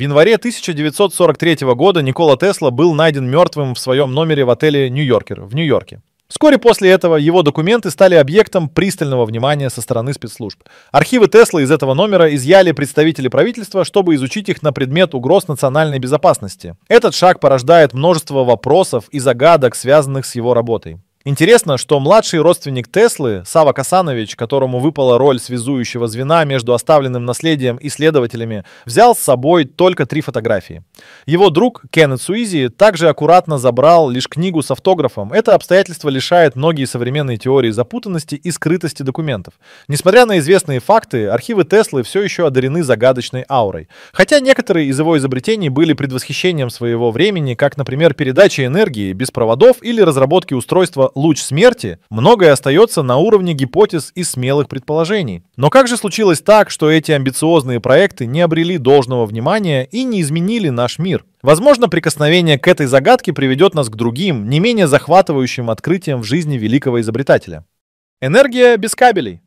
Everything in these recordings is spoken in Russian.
В январе 1943 года Никола Тесла был найден мертвым в своем номере в отеле «Нью-Йоркер» в Нью-Йорке. Вскоре после этого его документы стали объектом пристального внимания со стороны спецслужб. Архивы Тесла из этого номера изъяли представители правительства, чтобы изучить их на предмет угроз национальной безопасности. Этот шаг порождает множество вопросов и загадок, связанных с его работой. Интересно, что младший родственник Теслы, Сава Касанович, которому выпала роль связующего звена между оставленным наследием и следователями, взял с собой только три фотографии. Его друг Кеннет Суизи также аккуратно забрал лишь книгу с автографом. Это обстоятельство лишает многие современные теории запутанности и скрытости документов. Несмотря на известные факты, архивы Теслы все еще одарены загадочной аурой. Хотя некоторые из его изобретений были предвосхищением своего времени, как, например, передача энергии без проводов или разработки устройства «луч смерти» многое остается на уровне гипотез и смелых предположений. Но как же случилось так, что эти амбициозные проекты не обрели должного внимания и не изменили наш мир? Возможно, прикосновение к этой загадке приведет нас к другим, не менее захватывающим открытиям в жизни великого изобретателя. Энергия без кабелей.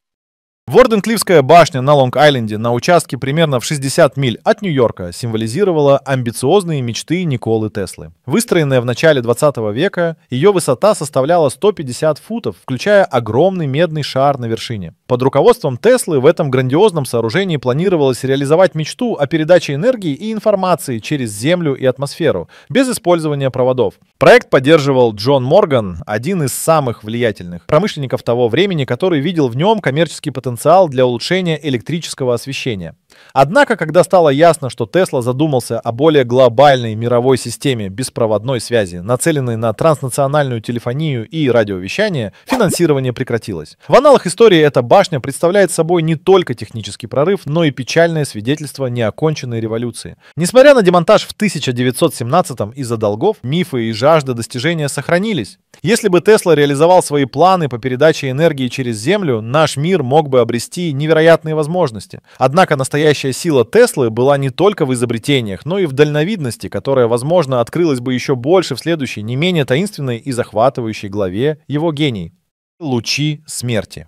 Ворденклифская башня на Лонг-Айленде на участке примерно в 60 миль от Нью-Йорка символизировала амбициозные мечты Николы Теслы. Выстроенная в начале 20 века, ее высота составляла 150 футов, включая огромный медный шар на вершине. Под руководством Теслы в этом грандиозном сооружении планировалось реализовать мечту о передаче энергии и информации через Землю и атмосферу, без использования проводов. Проект поддерживал Джон Морган, один из самых влиятельных промышленников того времени, который видел в нем коммерческий потенциал потенциал для улучшения электрического освещения. Однако, когда стало ясно, что Тесла задумался о более глобальной мировой системе беспроводной связи, нацеленной на транснациональную телефонию и радиовещание, финансирование прекратилось. В аналах истории эта башня представляет собой не только технический прорыв, но и печальное свидетельство неоконченной революции. Несмотря на демонтаж в 1917-м из-за долгов, мифы и жажда достижения сохранились. Если бы Тесла реализовал свои планы по передаче энергии через Землю, наш мир мог бы обрести невероятные возможности. Однако настоящая сила Теслы была не только в изобретениях, но и в дальновидности, которая, возможно, открылась бы еще больше в следующей, не менее таинственной и захватывающей главе его гений. Лучи смерти.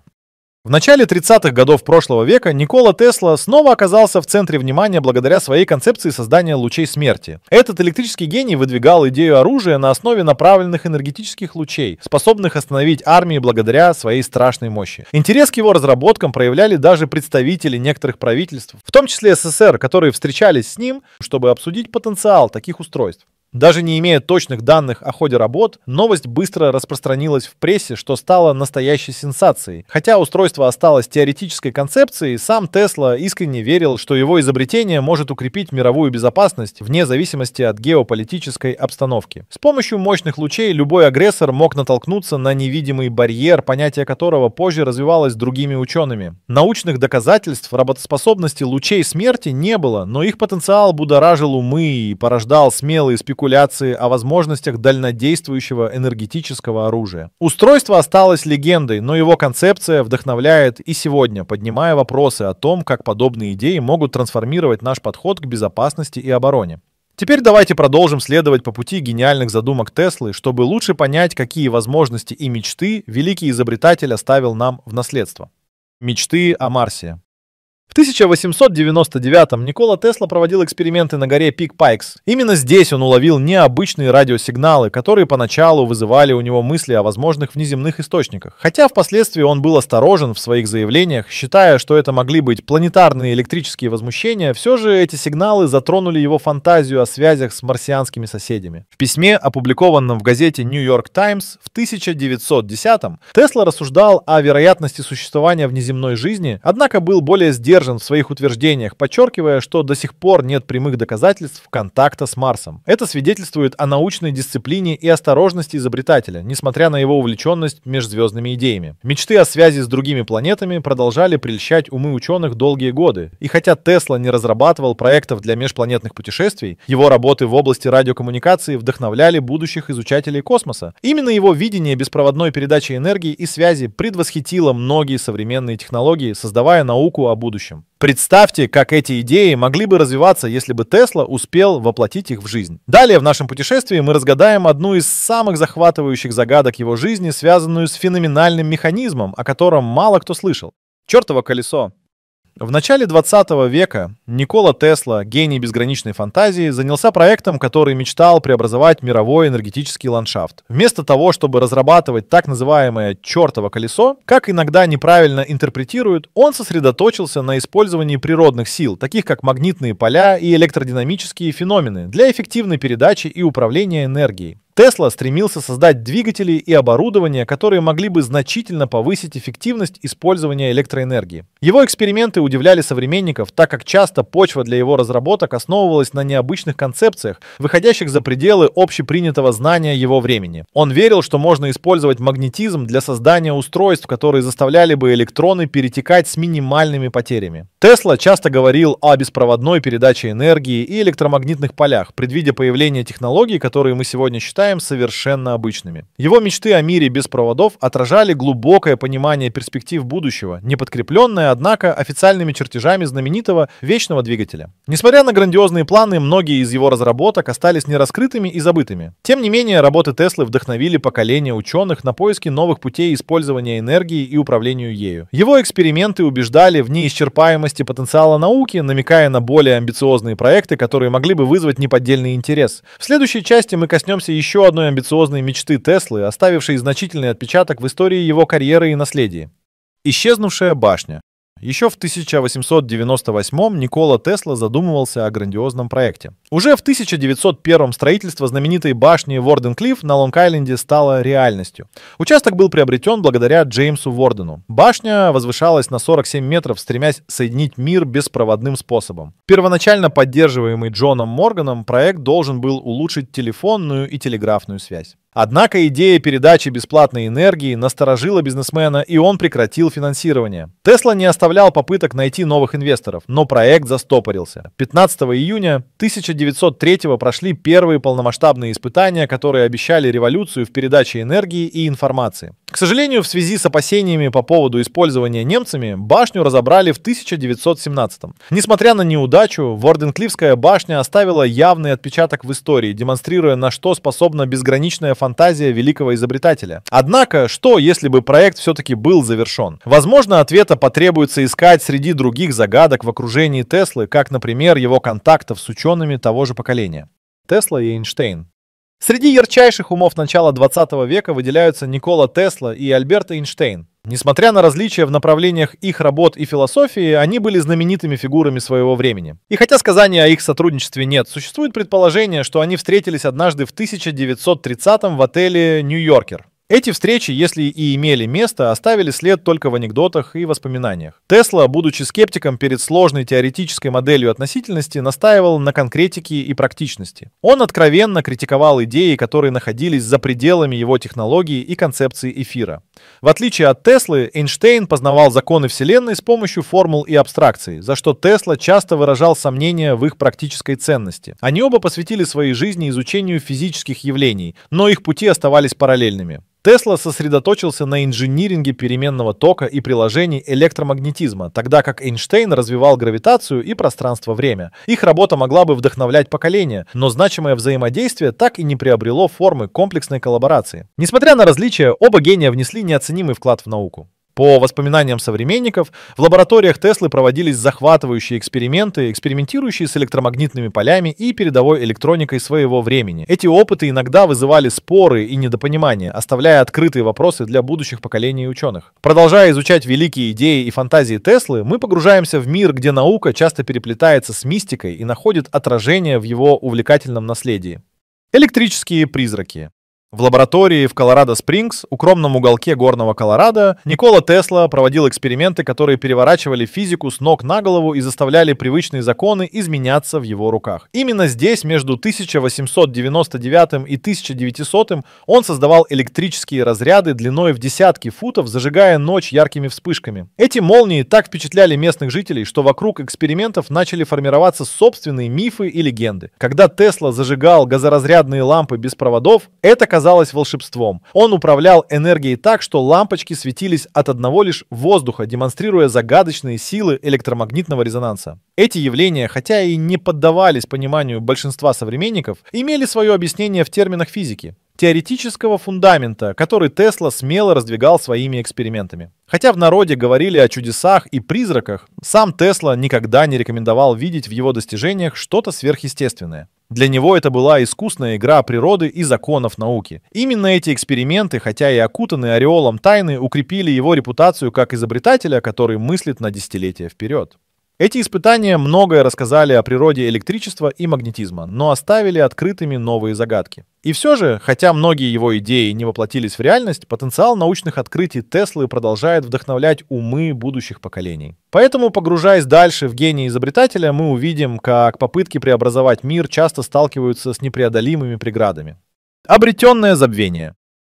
В начале 30-х годов прошлого века Никола Тесла снова оказался в центре внимания благодаря своей концепции создания лучей смерти. Этот электрический гений выдвигал идею оружия на основе направленных энергетических лучей, способных остановить армии благодаря своей страшной мощи. Интерес к его разработкам проявляли даже представители некоторых правительств, в том числе СССР, которые встречались с ним, чтобы обсудить потенциал таких устройств. Даже не имея точных данных о ходе работ, новость быстро распространилась в прессе, что стало настоящей сенсацией. Хотя устройство осталось теоретической концепцией, сам Тесла искренне верил, что его изобретение может укрепить мировую безопасность вне зависимости от геополитической обстановки. С помощью мощных лучей любой агрессор мог натолкнуться на невидимый барьер, понятие которого позже развивалось другими учеными. Научных доказательств работоспособности лучей смерти не было, но их потенциал будоражил умы и порождал смелые спекуляции спекуляции о возможностях дальнодействующего энергетического оружия. Устройство осталось легендой, но его концепция вдохновляет и сегодня, поднимая вопросы о том, как подобные идеи могут трансформировать наш подход к безопасности и обороне. Теперь давайте продолжим следовать по пути гениальных задумок Теслы, чтобы лучше понять, какие возможности и мечты великий изобретатель оставил нам в наследство. Мечты о Марсе. 1899-м Никола Тесла проводил эксперименты на горе Пик Пайкс. Именно здесь он уловил необычные радиосигналы, которые поначалу вызывали у него мысли о возможных внеземных источниках. Хотя впоследствии он был осторожен в своих заявлениях, считая, что это могли быть планетарные электрические возмущения, все же эти сигналы затронули его фантазию о связях с марсианскими соседями. В письме, опубликованном в газете New York Times в 1910-м, Тесла рассуждал о вероятности существования внеземной жизни, однако был более сдержан небрежен в своих утверждениях, подчеркивая, что до сих пор нет прямых доказательств контакта с Марсом. Это свидетельствует о научной дисциплине и осторожности изобретателя, несмотря на его увлеченность межзвездными идеями. Мечты о связи с другими планетами продолжали прельщать умы ученых долгие годы, и хотя Тесла не разрабатывал проектов для межпланетных путешествий, его работы в области радиокоммуникации вдохновляли будущих изучателей космоса. Именно его видение беспроводной передачи энергии и связи предвосхитило многие современные технологии, создавая науку о будущем будущем. Представьте, как эти идеи могли бы развиваться, если бы Тесла успел воплотить их в жизнь. Далее в нашем путешествии мы разгадаем одну из самых захватывающих загадок его жизни, связанную с феноменальным механизмом, о котором мало кто слышал. Чертово колесо. В начале 20 века Никола Тесла, гений безграничной фантазии, занялся проектом, который мечтал преобразовать мировой энергетический ландшафт. Вместо того, чтобы разрабатывать так называемое «чертово колесо», как иногда неправильно интерпретируют, он сосредоточился на использовании природных сил, таких как магнитные поля и электродинамические феномены, для эффективной передачи и управления энергией. Тесла стремился создать двигатели и оборудование, которые могли бы значительно повысить эффективность использования электроэнергии. Его эксперименты удивляли современников, так как часто почва для его разработок основывалась на необычных концепциях, выходящих за пределы общепринятого знания его времени. Он верил, что можно использовать магнетизм для создания устройств, которые заставляли бы электроны перетекать с минимальными потерями. Тесла часто говорил о беспроводной передаче энергии и электромагнитных полях, предвидя появление технологий, которые мы сегодня считаем считаем совершенно обычными. Его мечты о мире без проводов отражали глубокое понимание перспектив будущего, не подкрепленное, однако, официальными чертежами знаменитого вечного двигателя. Несмотря на грандиозные планы, многие из его разработок остались нераскрытыми и забытыми. Тем не менее, работы Теслы вдохновили поколение ученых на поиски новых путей использования энергии и управлению ею. Его эксперименты убеждали в неисчерпаемости потенциала науки, намекая на более амбициозные проекты, которые могли бы вызвать неподдельный интерес. В следующей части мы коснемся еще еще одной амбициозной мечты Теслы, оставившей значительный отпечаток в истории его карьеры и наследия, Исчезнувшая башня, еще в 1898 Никола Тесла задумывался о грандиозном проекте. Уже в 1901 строительство знаменитой башни Ворден-Клифф на Лонг-Айленде стало реальностью. Участок был приобретен благодаря Джеймсу Вордену. Башня возвышалась на 47 метров, стремясь соединить мир беспроводным способом. Первоначально поддерживаемый Джоном Морганом, проект должен был улучшить телефонную и телеграфную связь. Однако идея передачи бесплатной энергии насторожила бизнесмена, и он прекратил финансирование. Тесла не оставлял попыток найти новых инвесторов, но проект застопорился. 15 июня 1903 прошли первые полномасштабные испытания, которые обещали революцию в передаче энергии и информации. К сожалению, в связи с опасениями по поводу использования немцами, башню разобрали в 1917 Несмотря на неудачу, Ворденклифская башня оставила явный отпечаток в истории, демонстрируя, на что способна безграничная фантазия великого изобретателя. Однако, что, если бы проект все-таки был завершен? Возможно, ответа потребуется искать среди других загадок в окружении Теслы, как, например, его контактов с учеными того же поколения. Тесла и Эйнштейн. Среди ярчайших умов начала 20 века выделяются Никола Тесла и Альберт Эйнштейн. Несмотря на различия в направлениях их работ и философии, они были знаменитыми фигурами своего времени. И хотя сказания о их сотрудничестве нет, существует предположение, что они встретились однажды в 1930-м в отеле «Нью-Йоркер». Эти встречи, если и имели место, оставили след только в анекдотах и воспоминаниях. Тесла, будучи скептиком перед сложной теоретической моделью относительности, настаивал на конкретике и практичности. Он откровенно критиковал идеи, которые находились за пределами его технологии и концепции эфира. В отличие от Теслы, Эйнштейн познавал законы Вселенной с помощью формул и абстракций, за что Тесла часто выражал сомнения в их практической ценности. Они оба посвятили своей жизни изучению физических явлений, но их пути оставались параллельными. Тесла сосредоточился на инжиниринге переменного тока и приложений электромагнетизма, тогда как Эйнштейн развивал гравитацию и пространство-время. Их работа могла бы вдохновлять поколение, но значимое взаимодействие так и не приобрело формы комплексной коллаборации. Несмотря на различия, оба гения внесли неоценимый вклад в науку. По воспоминаниям современников, в лабораториях Теслы проводились захватывающие эксперименты, экспериментирующие с электромагнитными полями и передовой электроникой своего времени. Эти опыты иногда вызывали споры и недопонимание, оставляя открытые вопросы для будущих поколений ученых. Продолжая изучать великие идеи и фантазии Теслы, мы погружаемся в мир, где наука часто переплетается с мистикой и находит отражение в его увлекательном наследии. Электрические призраки. В лаборатории в Колорадо-Спрингс, укромном уголке горного Колорадо, Никола Тесла проводил эксперименты, которые переворачивали физику с ног на голову и заставляли привычные законы изменяться в его руках. Именно здесь, между 1899 и 1900, он создавал электрические разряды длиной в десятки футов, зажигая ночь яркими вспышками. Эти молнии так впечатляли местных жителей, что вокруг экспериментов начали формироваться собственные мифы и легенды. Когда Тесла зажигал газоразрядные лампы без проводов, это казалось волшебством. Он управлял энергией так, что лампочки светились от одного лишь воздуха, демонстрируя загадочные силы электромагнитного резонанса. Эти явления, хотя и не поддавались пониманию большинства современников, имели свое объяснение в терминах физики теоретического фундамента, который Тесла смело раздвигал своими экспериментами. Хотя в народе говорили о чудесах и призраках, сам Тесла никогда не рекомендовал видеть в его достижениях что-то сверхъестественное. Для него это была искусная игра природы и законов науки. Именно эти эксперименты, хотя и окутанные ореолом тайны, укрепили его репутацию как изобретателя, который мыслит на десятилетия вперед. Эти испытания многое рассказали о природе электричества и магнетизма, но оставили открытыми новые загадки. И все же, хотя многие его идеи не воплотились в реальность, потенциал научных открытий Теслы продолжает вдохновлять умы будущих поколений. Поэтому, погружаясь дальше в гений изобретателя, мы увидим, как попытки преобразовать мир часто сталкиваются с непреодолимыми преградами. Обретенное забвение.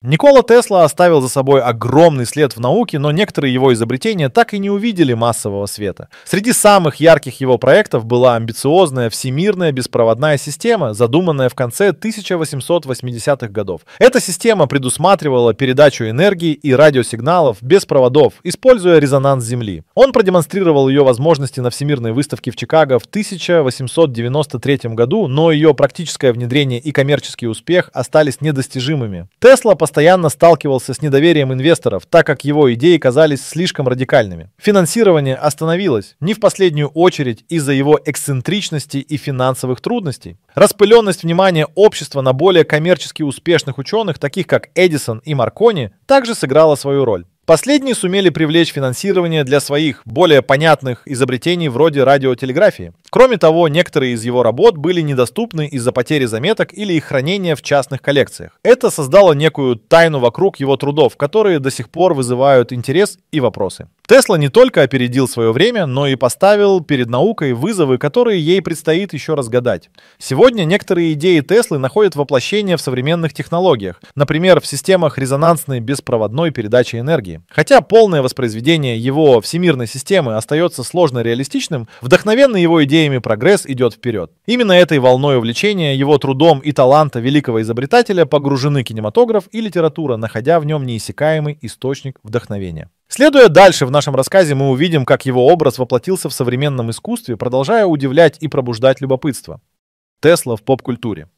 Никола Тесла оставил за собой огромный след в науке, но некоторые его изобретения так и не увидели массового света. Среди самых ярких его проектов была амбициозная всемирная беспроводная система, задуманная в конце 1880-х годов. Эта система предусматривала передачу энергии и радиосигналов без проводов, используя резонанс Земли. Он продемонстрировал ее возможности на Всемирной выставке в Чикаго в 1893 году, но ее практическое внедрение и коммерческий успех остались недостижимыми. Тесла поставил постоянно сталкивался с недоверием инвесторов, так как его идеи казались слишком радикальными. Финансирование остановилось, не в последнюю очередь из-за его эксцентричности и финансовых трудностей. Распыленность внимания общества на более коммерчески успешных ученых, таких как Эдисон и Маркони, также сыграла свою роль. Последние сумели привлечь финансирование для своих более понятных изобретений вроде радиотелеграфии. Кроме того, некоторые из его работ были недоступны из-за потери заметок или их хранения в частных коллекциях. Это создало некую тайну вокруг его трудов, которые до сих пор вызывают интерес и вопросы. Тесла не только опередил свое время, но и поставил перед наукой вызовы, которые ей предстоит еще разгадать. Сегодня некоторые идеи Теслы находят воплощение в современных технологиях, например, в системах резонансной беспроводной передачи энергии. Хотя полное воспроизведение его всемирной системы остается сложно реалистичным, вдохновенный его идеями прогресс идет вперед. Именно этой волной увлечения его трудом и таланта великого изобретателя погружены кинематограф и литература, находя в нем неиссякаемый источник вдохновения. Следуя дальше в нашем рассказе, мы увидим, как его образ воплотился в современном искусстве, продолжая удивлять и пробуждать любопытство. Тесла в поп-культуре.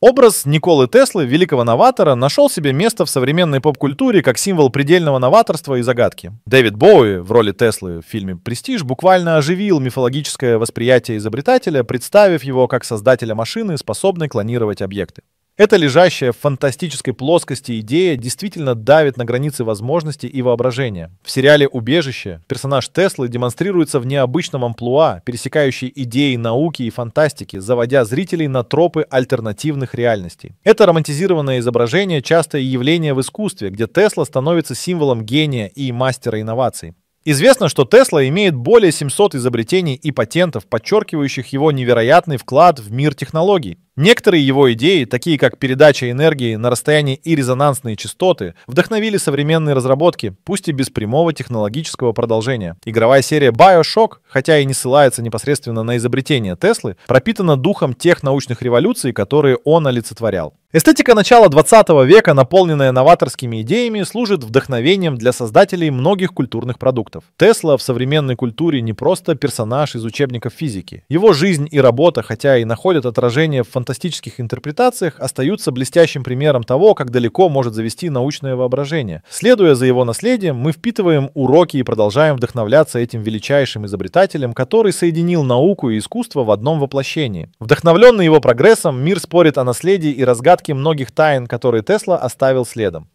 Образ Николы Теслы, великого новатора, нашел себе место в современной поп-культуре как символ предельного новаторства и загадки. Дэвид Боуи в роли Теслы в фильме «Престиж» буквально оживил мифологическое восприятие изобретателя, представив его как создателя машины, способной клонировать объекты. Эта лежащая в фантастической плоскости идея действительно давит на границы возможности и воображения. В сериале «Убежище» персонаж Теслы демонстрируется в необычном амплуа, пересекающий идеи науки и фантастики, заводя зрителей на тропы альтернативных реальностей. Это романтизированное изображение – частое явление в искусстве, где Тесла становится символом гения и мастера инноваций. Известно, что Тесла имеет более 700 изобретений и патентов, подчеркивающих его невероятный вклад в мир технологий. Некоторые его идеи, такие как передача энергии на расстоянии и резонансные частоты, вдохновили современные разработки, пусть и без прямого технологического продолжения. Игровая серия BioShock, хотя и не ссылается непосредственно на изобретение Теслы, пропитана духом тех научных революций, которые он олицетворял. Эстетика начала 20 века, наполненная новаторскими идеями, служит вдохновением для создателей многих культурных продуктов. Тесла в современной культуре не просто персонаж из учебников физики. Его жизнь и работа, хотя и находят отражение в фантастических фантастических интерпретациях остаются блестящим примером того, как далеко может завести научное воображение. Следуя за его наследием, мы впитываем уроки и продолжаем вдохновляться этим величайшим изобретателем, который соединил науку и искусство в одном воплощении. Вдохновленный его прогрессом, мир спорит о наследии и разгадке многих тайн, которые Тесла оставил следом.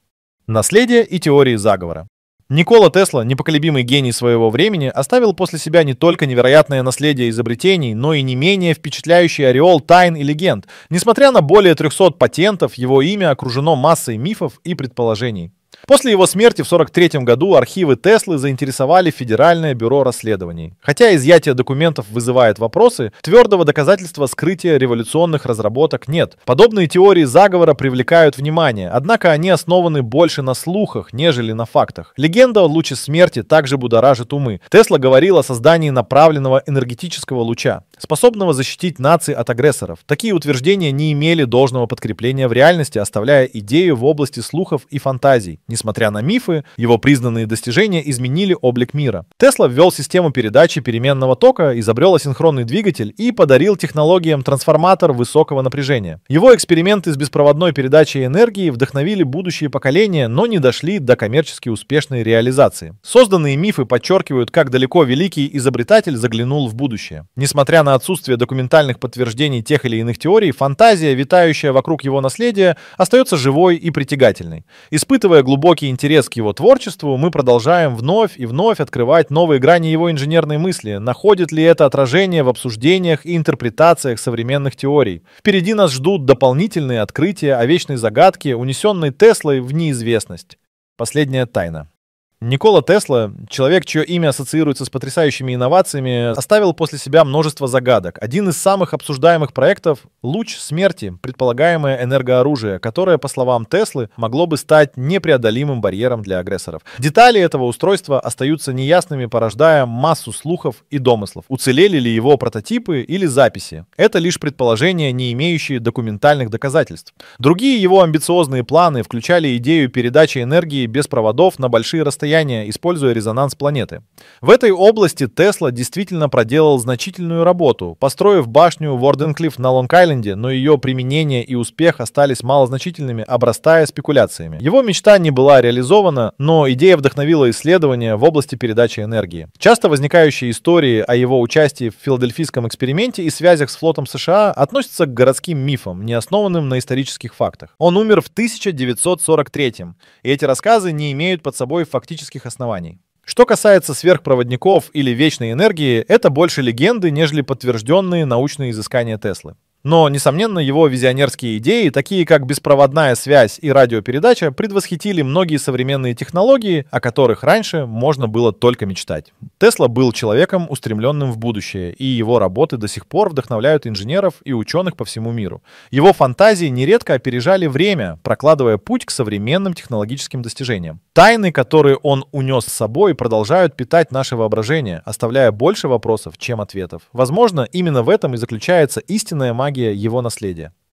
Наследие и теории заговора. Никола Тесла, непоколебимый гений своего времени, оставил после себя не только невероятное наследие изобретений, но и не менее впечатляющий ореол тайн и легенд. Несмотря на более 300 патентов, его имя окружено массой мифов и предположений. После его смерти в 1943 году архивы Теслы заинтересовали Федеральное бюро расследований. Хотя изъятие документов вызывает вопросы, твердого доказательства скрытия революционных разработок нет. Подобные теории заговора привлекают внимание, однако они основаны больше на слухах, нежели на фактах. Легенда о луче смерти также будоражит умы. Тесла говорил о создании направленного энергетического луча, способного защитить нации от агрессоров. Такие утверждения не имели должного подкрепления в реальности, оставляя идею в области слухов и фантазий. Несмотря на мифы, его признанные достижения изменили облик мира. Тесла ввел систему передачи переменного тока, изобрел асинхронный двигатель и подарил технологиям трансформатор высокого напряжения. Его эксперименты с беспроводной передачей энергии вдохновили будущие поколения, но не дошли до коммерчески успешной реализации. Созданные мифы подчеркивают, как далеко великий изобретатель заглянул в будущее. Несмотря на отсутствие документальных подтверждений тех или иных теорий, фантазия, витающая вокруг его наследия, остается живой и притягательной. Испытывая глубокую глубокий интерес к его творчеству, мы продолжаем вновь и вновь открывать новые грани его инженерной мысли. Находит ли это отражение в обсуждениях и интерпретациях современных теорий? Впереди нас ждут дополнительные открытия о вечной загадке, унесенной Теслой в неизвестность. Последняя тайна. Никола Тесла, человек, чье имя ассоциируется с потрясающими инновациями, оставил после себя множество загадок. Один из самых обсуждаемых проектов — луч смерти, предполагаемое энергооружие, которое, по словам Теслы, могло бы стать непреодолимым барьером для агрессоров. Детали этого устройства остаются неясными, порождая массу слухов и домыслов. Уцелели ли его прототипы или записи? Это лишь предположения, не имеющие документальных доказательств. Другие его амбициозные планы включали идею передачи энергии без проводов на большие расстояния расстояние, используя резонанс планеты. В этой области Тесла действительно проделал значительную работу, построив башню Ворденклифф на Лонг-Айленде, но ее применение и успех остались малозначительными, обрастая спекуляциями. Его мечта не была реализована, но идея вдохновила исследования в области передачи энергии. Часто возникающие истории о его участии в филадельфийском эксперименте и связях с флотом США относятся к городским мифам, не основанным на исторических фактах. Он умер в 1943 и эти рассказы не имеют под собой фактически практических оснований. Что касается сверхпроводников или вечной энергии, это больше легенды, нежели подтвержденные научные изыскания Теслы но, несомненно, его визионерские идеи, такие как беспроводная связь и радиопередача, предвосхитили многие современные технологии, о которых раньше можно было только мечтать. Тесла был человеком, устремленным в будущее, и его работы до сих пор вдохновляют инженеров и ученых по всему миру. Его фантазии нередко опережали время, прокладывая путь к современным технологическим достижениям. Тайны, которые он унес с собой, продолжают питать наше воображение, оставляя больше вопросов, чем ответов. Возможно, именно в этом и заключается истинная магия магия его наследия.